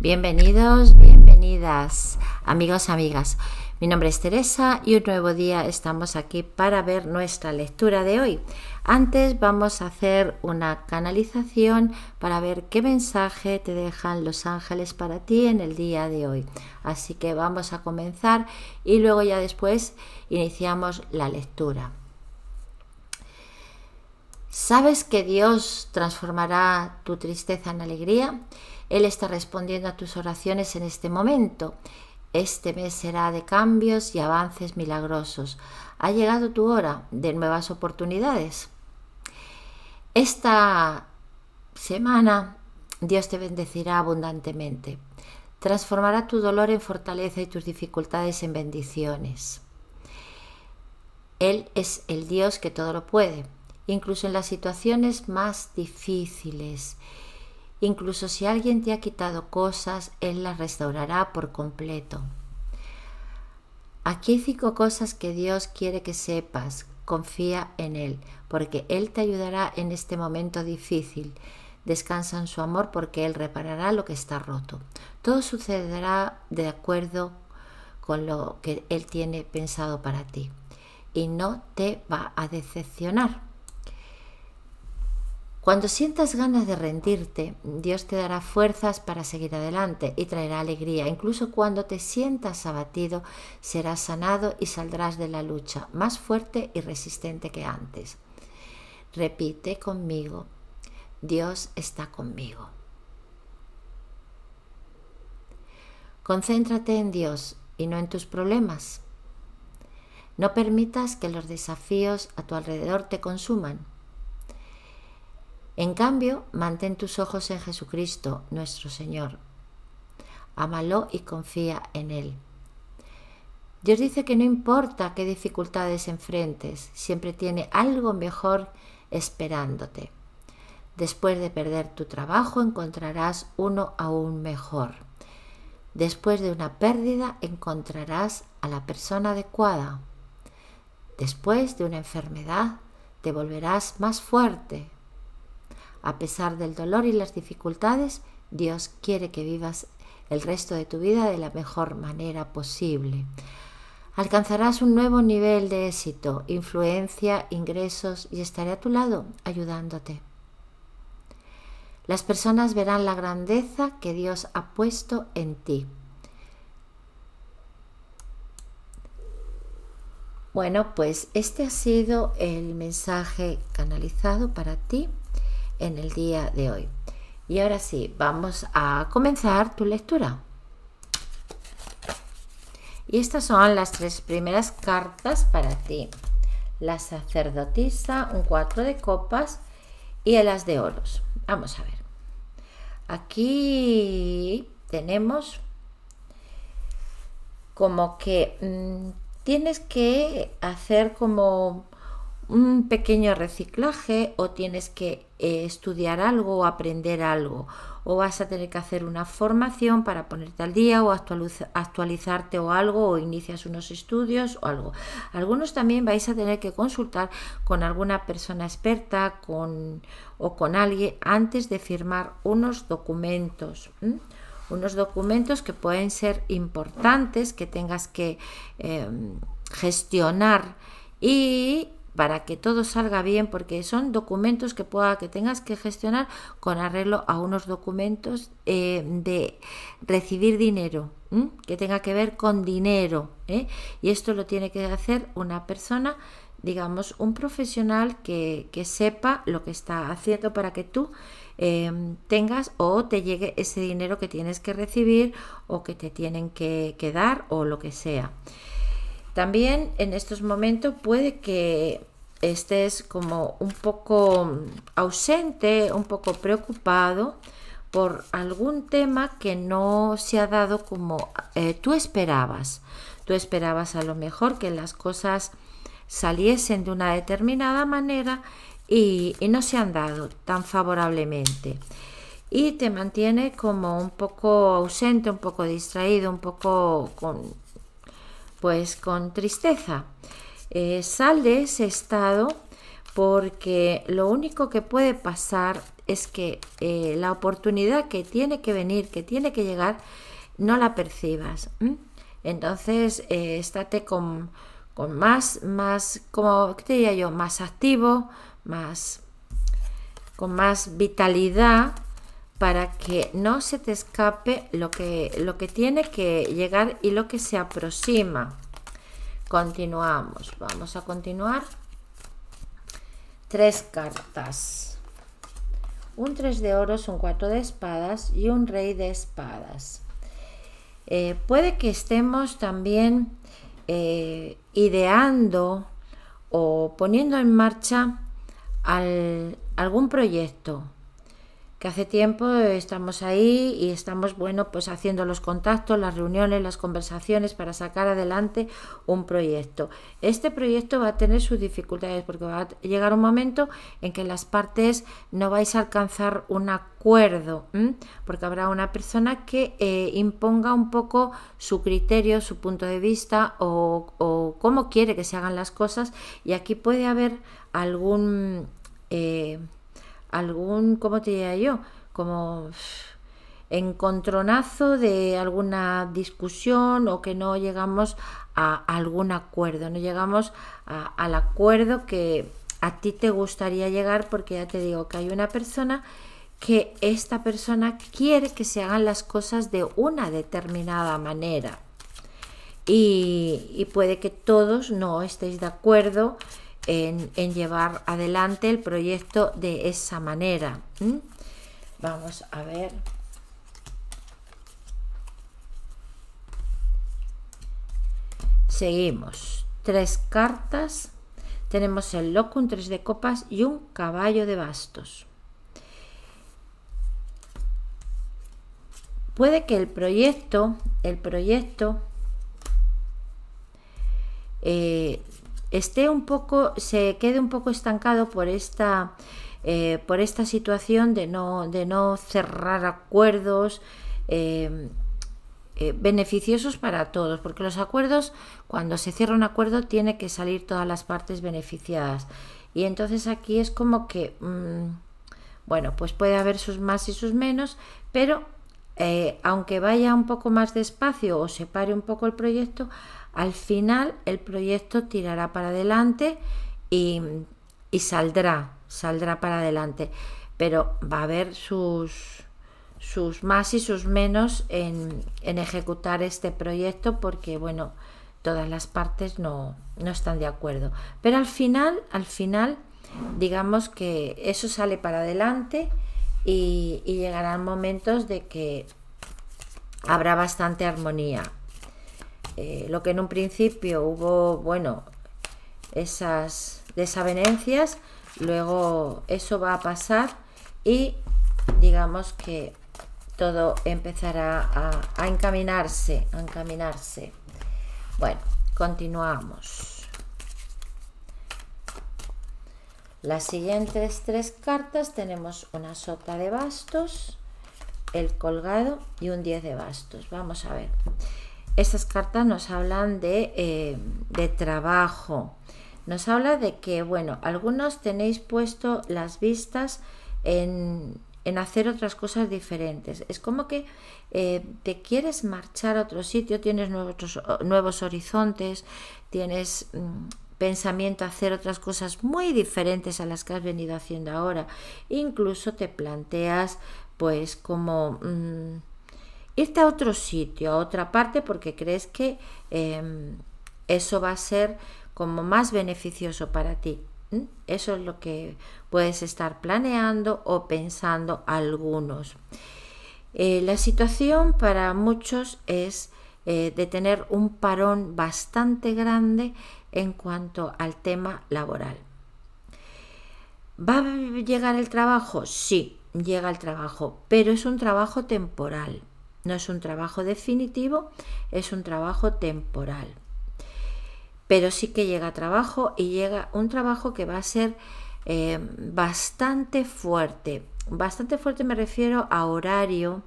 Bienvenidos, bienvenidas, amigos, amigas. Mi nombre es Teresa y un nuevo día estamos aquí para ver nuestra lectura de hoy. Antes vamos a hacer una canalización para ver qué mensaje te dejan los ángeles para ti en el día de hoy. Así que vamos a comenzar y luego ya después iniciamos la lectura. ¿Sabes que Dios transformará tu tristeza en alegría? Él está respondiendo a tus oraciones en este momento. Este mes será de cambios y avances milagrosos. Ha llegado tu hora de nuevas oportunidades. Esta semana Dios te bendecirá abundantemente. Transformará tu dolor en fortaleza y tus dificultades en bendiciones. Él es el Dios que todo lo puede, incluso en las situaciones más difíciles Incluso si alguien te ha quitado cosas, Él las restaurará por completo. Aquí cinco cosas que Dios quiere que sepas. Confía en Él, porque Él te ayudará en este momento difícil. Descansa en su amor porque Él reparará lo que está roto. Todo sucederá de acuerdo con lo que Él tiene pensado para ti y no te va a decepcionar. Cuando sientas ganas de rendirte, Dios te dará fuerzas para seguir adelante y traerá alegría. Incluso cuando te sientas abatido, serás sanado y saldrás de la lucha más fuerte y resistente que antes. Repite conmigo, Dios está conmigo. Concéntrate en Dios y no en tus problemas. No permitas que los desafíos a tu alrededor te consuman en cambio, mantén tus ojos en Jesucristo, nuestro Señor. Ámalo y confía en Él. Dios dice que no importa qué dificultades enfrentes, siempre tiene algo mejor esperándote. Después de perder tu trabajo encontrarás uno aún mejor. Después de una pérdida encontrarás a la persona adecuada. Después de una enfermedad te volverás más fuerte, a pesar del dolor y las dificultades, Dios quiere que vivas el resto de tu vida de la mejor manera posible. Alcanzarás un nuevo nivel de éxito, influencia, ingresos y estaré a tu lado ayudándote. Las personas verán la grandeza que Dios ha puesto en ti. Bueno, pues este ha sido el mensaje canalizado para ti en el día de hoy. Y ahora sí, vamos a comenzar tu lectura. Y estas son las tres primeras cartas para ti. La sacerdotisa, un 4 de copas y el as de oros. Vamos a ver. Aquí tenemos como que mm, tienes que hacer como un pequeño reciclaje o tienes que eh, estudiar algo o aprender algo, o vas a tener que hacer una formación para ponerte al día o actualizarte o algo, o inicias unos estudios o algo. Algunos también vais a tener que consultar con alguna persona experta con, o con alguien antes de firmar unos documentos. unos documentos que pueden ser importantes que tengas que em, gestionar y para que todo salga bien, porque son documentos que, pueda, que tengas que gestionar con arreglo a unos documentos eh, de recibir dinero, que tenga que ver con dinero. ¿eh? Y esto lo tiene que hacer una persona digamos, un profesional que, sepa lo que está haciendo para que tú em, tengas o te llegue ese dinero que tienes que recibir o que te tienen que, que dar o lo que sea. También en estos momentos puede que estés como un poco ausente, un poco preocupado por algún tema que no se ha dado como eh, tú esperabas. Tú esperabas a lo mejor que las cosas saliesen de una determinada manera y, y no se han dado tan favorablemente. Y te mantiene como un poco ausente, un poco distraído, un poco con, pues con tristeza. Eh, sal de ese estado porque lo único que puede pasar es que eh, la oportunidad que tiene que venir, que tiene que llegar, no la percibas. Entonces, eh, estate con, más, más, como te diría yo, más activo, más, con más vitalidad para que no se te escape lo que, lo que tiene que llegar y lo que se aproxima. Continuamos, vamos a continuar. Tres cartas. Un tres de oros, un cuatro de espadas y un rey de espadas. Eh, puede que estemos también eh, ideando o poniendo en marcha algún proyecto que hace tiempo estamos ahí y estamos, bueno, pues haciendo los contactos, las reuniones, las conversaciones para sacar adelante un proyecto. Este proyecto va a tener sus dificultades porque va a llegar un momento en que las partes no vais a alcanzar un acuerdo, porque habrá una persona que eh, imponga un poco su criterio, su punto de vista o, cómo quiere que se hagan las cosas y aquí puede haber algún... Eh, algún, como te diría yo? Como encontronazo de alguna discusión o que no llegamos a algún acuerdo, no llegamos al acuerdo que a ti te gustaría llegar porque ya te digo que hay una persona que esta persona quiere que se hagan las cosas de una determinada manera y, y puede que todos no estéis de acuerdo en, llevar adelante el proyecto de esa manera. Vamos a ver. Seguimos. Tres cartas. Tenemos el loco un tres de copas y un caballo de bastos. Puede que el proyecto, el proyecto eh, esté un poco, se quede un poco estancado por esta, eh, por esta situación de no, de no cerrar acuerdos eh, eh, beneficiosos para todos, porque los acuerdos, cuando se cierra un acuerdo, tiene que salir todas las partes beneficiadas. Y entonces aquí es como que, mm, bueno, pues puede haber sus más y sus menos, pero aunque vaya un poco más despacio o se pare un poco el proyecto, al final el proyecto tirará para adelante y, saldrá, saldrá para adelante. Pero va a haber sus, sus más y sus menos en, ejecutar este proyecto porque, bueno, todas las partes no, están de acuerdo. Pero al final, al final, digamos que eso sale para adelante y llegarán momentos de que habrá bastante armonía. Eh, lo que en un principio hubo, bueno, esas desavenencias, luego eso va a pasar y digamos que todo empezará a, encaminarse, a encaminarse. Bueno, continuamos. Las siguientes tres cartas tenemos una sota de bastos, el colgado y un 10 de bastos. Vamos a ver. Estas cartas nos hablan eh, de, trabajo, nos habla de que, bueno, algunos tenéis puesto las vistas en, hacer otras cosas diferentes. Es como que eh, te quieres marchar a otro sitio, tienes nuevos, nuevos horizontes, tienes mm, pensamiento a hacer otras cosas muy diferentes a las que has venido haciendo ahora. Incluso te planteas, pues, como... Mm, irte este a otro sitio, a otra parte, porque crees que em, eso va a ser como más beneficioso para ti. Eso es lo que puedes estar planeando o pensando algunos. Eh, la situación para muchos es eh, de tener un parón bastante grande en cuanto al tema laboral. ¿Va a llegar el trabajo? Sí, llega el trabajo, pero es un trabajo temporal. No es un trabajo definitivo, es un trabajo temporal. Pero sí que llega trabajo y llega un trabajo que va a ser eh, bastante fuerte. Bastante fuerte me refiero a horario,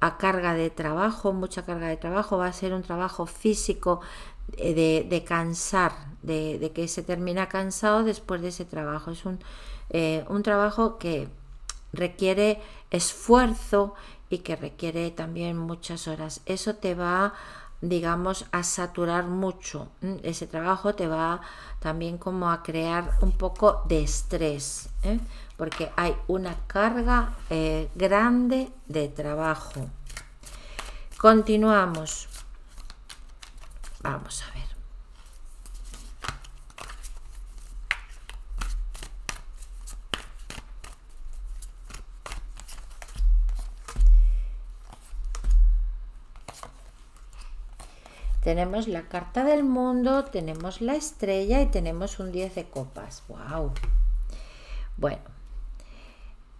a carga de trabajo, mucha carga de trabajo. Va a ser un trabajo físico eh, de, cansar, de, que se termina cansado después de ese trabajo. Es un, eh, un trabajo que requiere esfuerzo, y que requiere también muchas horas. Eso te va, digamos, a saturar mucho. Ese trabajo te va también como a crear un poco de estrés, ¿eh? porque hay una carga eh, grande de trabajo. Continuamos. Vamos a ver. Tenemos la carta del mundo, tenemos la estrella y tenemos un 10 de copas. ¡Wow! Bueno,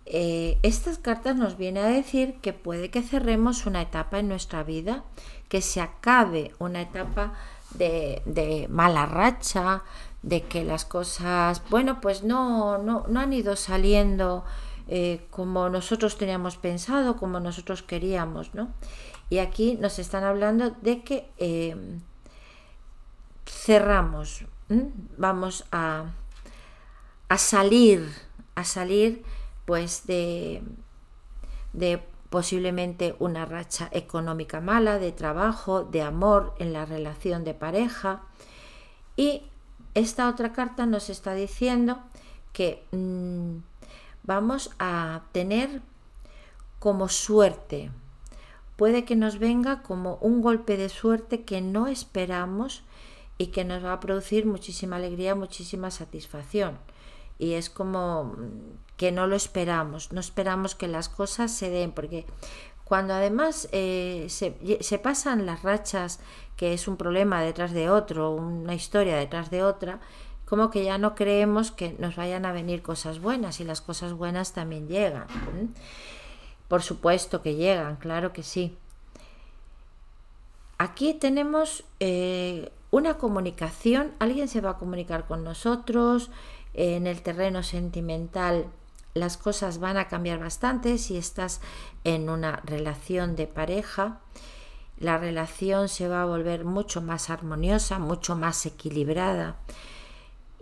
eh, estas cartas nos vienen a decir que puede que cerremos una etapa en nuestra vida, que se acabe una etapa de, de mala racha, de que las cosas, bueno, pues no, no, no han ido saliendo eh, como nosotros teníamos pensado, como nosotros queríamos, ¿no? Y aquí nos están hablando de que eh, cerramos, vamos a, a salir, a salir pues de, de posiblemente una racha económica mala, de trabajo, de amor, en la relación de pareja. Y esta otra carta nos está diciendo que mm, vamos a tener como suerte. Puede que nos venga como un golpe de suerte que no esperamos y que nos va a producir muchísima alegría, muchísima satisfacción. Y es como mm, que no lo esperamos, no esperamos que las cosas se den, porque cuando además eh, se, pasan las rachas, que es un problema detrás de otro, una historia detrás de otra, como que ya no creemos que nos vayan a venir cosas buenas y las cosas buenas también llegan. Por supuesto que llegan, claro que sí. Aquí tenemos eh, una comunicación, alguien se va a comunicar con nosotros, eh, en el terreno sentimental las cosas van a cambiar bastante si estás en una relación de pareja. La relación se va a volver mucho más armoniosa, mucho más equilibrada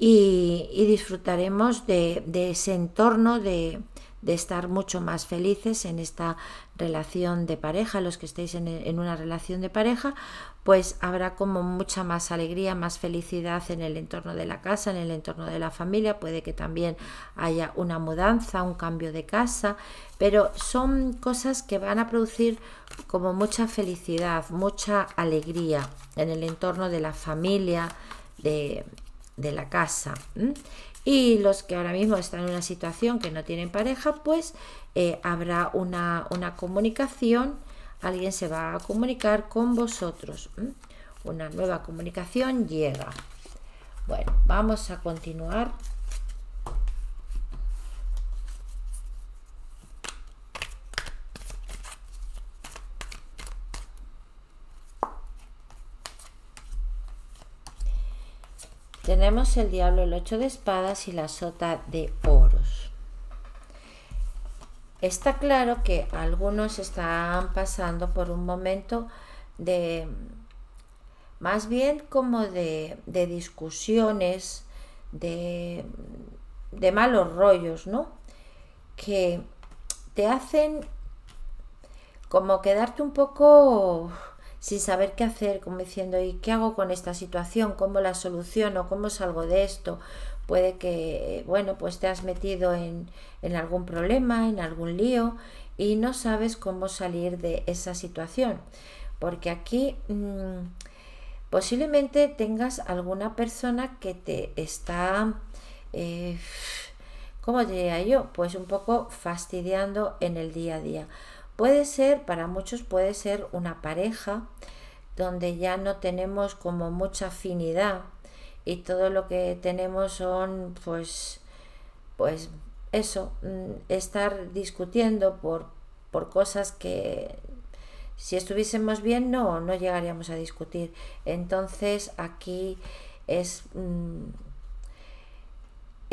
y, disfrutaremos de, ese entorno, de, estar mucho más felices en esta relación de pareja, los que estéis en, en una relación de pareja, pues habrá como mucha más alegría, más felicidad en el entorno de la casa, en el entorno de la familia, puede que también haya una mudanza, un cambio de casa, pero son cosas que van a producir como mucha felicidad, mucha alegría en el entorno de la familia, de, de la casa. Y los que ahora mismo están en una situación que no tienen pareja, pues eh, habrá una, comunicación, alguien se va a comunicar con vosotros. Una nueva comunicación llega. Bueno, vamos a continuar tenemos el diablo, el ocho de espadas y la sota de oros. Está claro que algunos están pasando por un momento de, más bien como de, de discusiones, de, de malos rollos, ¿no? Que te hacen como quedarte un poco sin saber qué hacer, como diciendo, ¿y qué hago con esta situación? ¿Cómo la soluciono? ¿Cómo salgo de esto? Puede que, bueno, pues te has metido en, en algún problema, en algún lío y no sabes cómo salir de esa situación. Porque aquí mm, posiblemente tengas alguna persona que te está... Eh, ¿cómo diría yo? Pues un poco fastidiando en el día a día. Puede ser, para muchos puede ser una pareja donde ya no tenemos como mucha afinidad y todo lo que tenemos son pues pues eso, mm, estar discutiendo por, por cosas que si estuviésemos bien no, no llegaríamos a discutir. Entonces aquí es... Mm,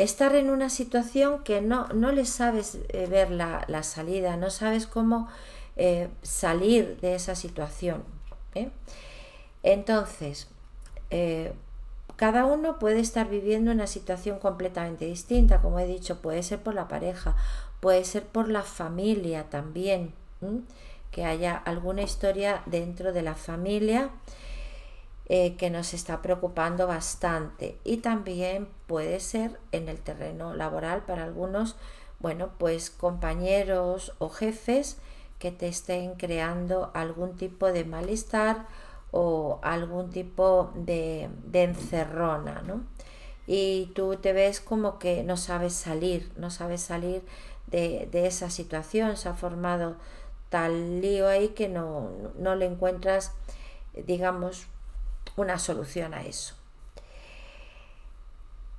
estar en una situación que no, no le sabes eh, ver la, salida, no sabes cómo eh, salir de esa situación. ¿eh? Entonces, cada uno puede estar viviendo una situación completamente distinta, como he dicho, puede ser por la pareja, puede ser por la familia también, que haya alguna historia dentro de la familia eh, que nos está preocupando bastante y también puede ser en el terreno laboral para algunos, bueno, pues compañeros o jefes que te estén creando algún tipo de malestar o algún tipo de, encerrona, ¿no? Y tú te ves como que no sabes salir, no sabes salir de, esa situación, se ha formado tal lío ahí que no, no le encuentras, digamos, una solución a eso.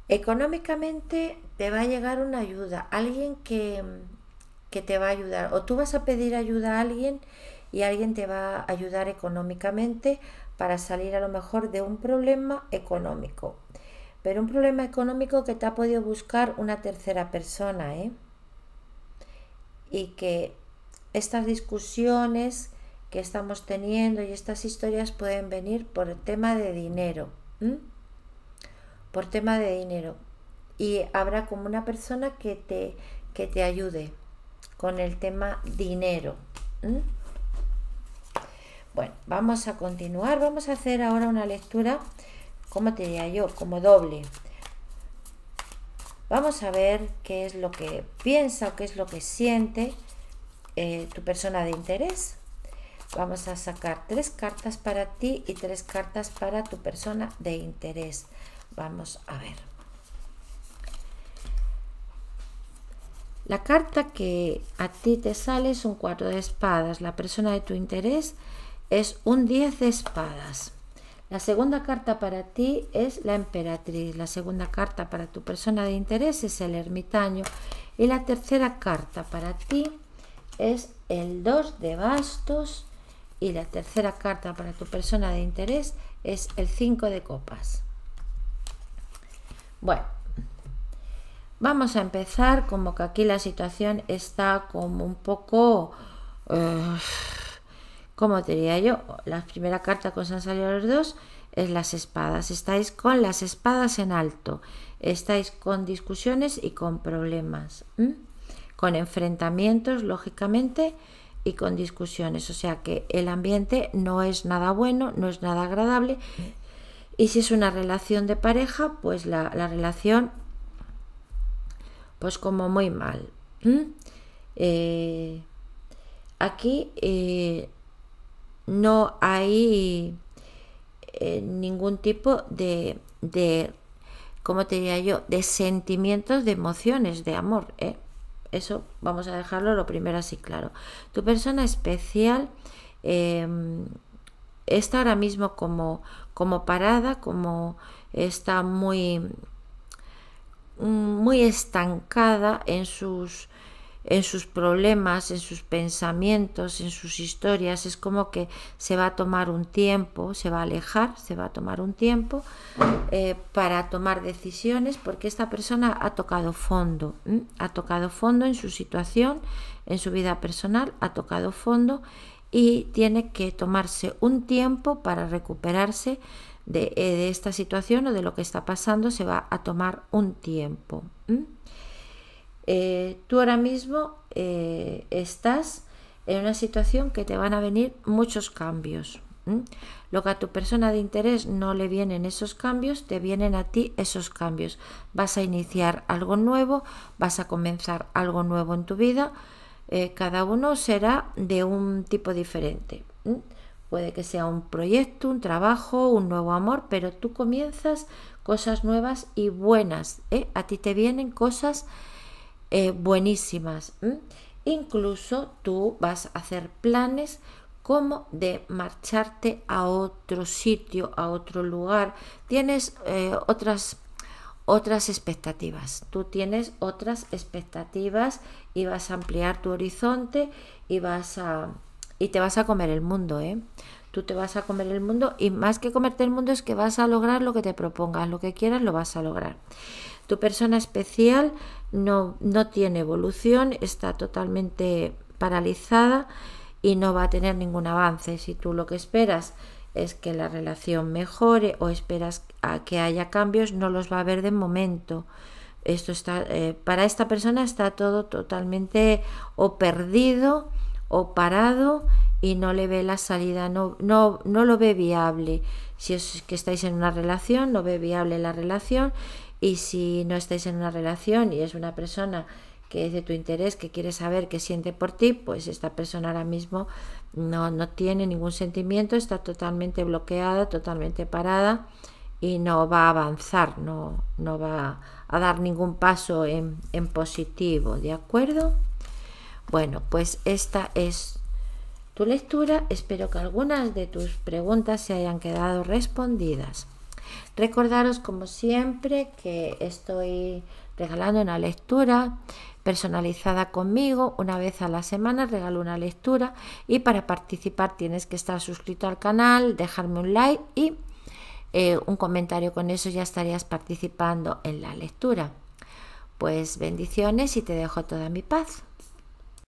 Económicamente te va a llegar una ayuda, alguien que, que te va a ayudar, o tú vas a pedir ayuda a alguien y alguien te va a ayudar económicamente para salir a lo mejor de un problema económico. Pero un problema económico que te ha podido buscar una tercera persona, ¿eh? Y que estas discusiones que estamos teniendo y estas historias pueden venir por el tema de dinero. Por tema de dinero. Y habrá como una persona que te, que te ayude con el tema dinero. Bueno, vamos a continuar. Vamos a hacer ahora una lectura, como te diría yo? Como doble. Vamos a ver qué es lo que piensa o qué es lo que siente eh, tu persona de interés Vamos a sacar tres cartas para ti y tres cartas para tu persona de interés. Vamos a ver. La carta que a ti te sale es un 4 de espadas. La persona de tu interés es un 10 de espadas. La segunda carta para ti es la emperatriz. La segunda carta para tu persona de interés es el ermitaño. Y la tercera carta para ti es el 2 de bastos y la tercera carta para tu persona de interés es el 5 de copas. Bueno, vamos a empezar como que aquí la situación está como un poco... Eh, como diría yo? La primera carta que os han salido los dos es las espadas. Estáis con las espadas en alto. Estáis con discusiones y con problemas. Con enfrentamientos, lógicamente, y con discusiones. O sea que el ambiente no es nada bueno, no es nada agradable. Y si es una relación de pareja, pues la, relación, pues como muy mal. Eh, aquí eh, no hay eh, ningún tipo de, de, ¿cómo te diría yo?, de sentimientos, de emociones, de amor. ¿eh? eso vamos a dejarlo lo primero así claro. Tu persona especial em, está ahora mismo como, como parada, como está muy, mm, muy estancada en sus en sus problemas, en sus pensamientos, en sus historias. Es como que se va a tomar un tiempo, se va a alejar, se va a tomar un tiempo eh, para tomar decisiones porque esta persona ha tocado fondo, ha tocado fondo en su situación, en su vida personal, ha tocado fondo y tiene que tomarse un tiempo para recuperarse de, eh, esta situación o de lo que está pasando, se va a tomar un tiempo. Eh, tú ahora mismo eh, estás en una situación que te van a venir muchos cambios. Lo que a tu persona de interés no le vienen esos cambios, te vienen a ti esos cambios. Vas a iniciar algo nuevo, vas a comenzar algo nuevo en tu vida. Eh, cada uno será de un tipo diferente. Puede que sea un proyecto, un trabajo, un nuevo amor, pero tú comienzas cosas nuevas y buenas. A ti te vienen cosas eh, buenísimas. Incluso tú vas a hacer planes como de marcharte a otro sitio, a otro lugar. Tienes eh, otras otras expectativas. Tú tienes otras expectativas y vas a ampliar tu horizonte y vas a y te vas a comer el mundo, ¿eh? Tú te vas a comer el mundo y más que comerte el mundo es que vas a lograr lo que te propongas, lo que quieras lo vas a lograr. Tu persona especial no, no tiene evolución, está totalmente paralizada y no va a tener ningún avance. Si tú lo que esperas es que la relación mejore o esperas a que haya cambios, no los va a ver de momento. Esto está, eh, para esta persona está todo totalmente o perdido o parado y no le ve la salida, no, no, no lo ve viable. Si es que estáis en una relación, no ve viable la relación y si no estáis en una relación y es una persona que es de tu interés, que quiere saber qué siente por ti, pues esta persona ahora mismo no, tiene ningún sentimiento, está totalmente bloqueada, totalmente parada y no va a avanzar, no, va a dar ningún paso en positivo, ¿de acuerdo? Bueno, pues esta es tu lectura. Espero que algunas de tus preguntas se hayan quedado respondidas. Recordaros como siempre que estoy regalando una lectura personalizada conmigo. Una vez a la semana regalo una lectura y para participar tienes que estar suscrito al canal, dejarme un like y eh, un comentario. Con eso ya estarías participando en la lectura. Pues bendiciones y te dejo toda mi paz.